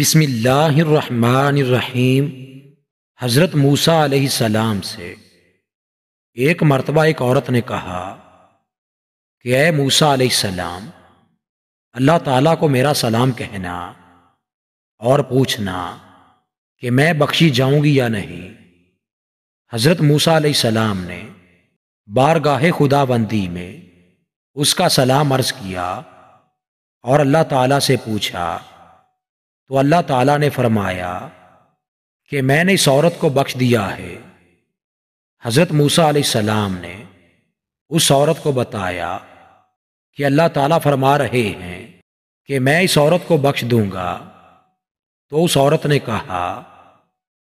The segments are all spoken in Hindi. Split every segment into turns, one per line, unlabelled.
बिसमीम हज़रत मूसा सलाम से एक मरतबा एक औरत ने कहा कि अय मूसा सलाम अल्लाह ताला को मेरा सलाम कहना और पूछना कि मैं बख्शी जाऊंगी या नहीं हज़रत मूसा सलाम ने बारगाह खुदाबंदी में उसका सलाम अर्ज़ किया और अल्लाह ताला से पूछा तो अल्लाह ताला ने फरमाया कि मैंने इस औरत को बख्श दिया है हज़रत मूसा सलाम ने उस औरत को बताया कि अल्लाह ताला फरमा रहे हैं कि मैं इस औरत को बख्श दूंगा तो उस औरत ने कहा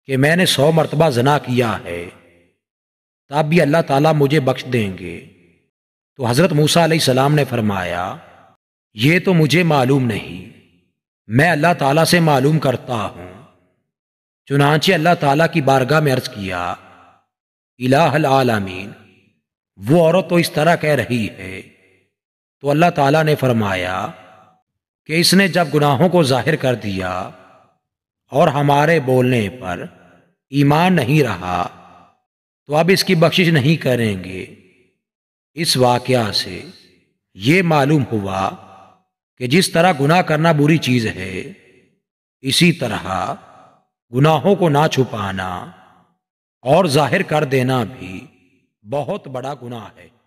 कि मैंने सौ मरतबा जना किया है तब भी अल्लाह ताला मुझे बख्श देंगे तो हज़रत मूसा सलाम ने फरमाया ये तो मुझे मालूम नहीं मैं अल्लाह ताला से मालूम करता हूँ चुनाचे अल्लाह ताला की बारगाह में अर्ज किया इलाहल आलामीन वो औरत तो इस तरह कह रही है तो अल्लाह ताला ने फरमाया कि इसने जब गुनाहों को जाहिर कर दिया और हमारे बोलने पर ईमान नहीं रहा तो अब इसकी बख्शिश नहीं करेंगे इस वाक़ से ये मालूम हुआ कि जिस तरह गुनाह करना बुरी चीज है इसी तरह गुनाहों को ना छुपाना और जाहिर कर देना भी बहुत बड़ा गुनाह है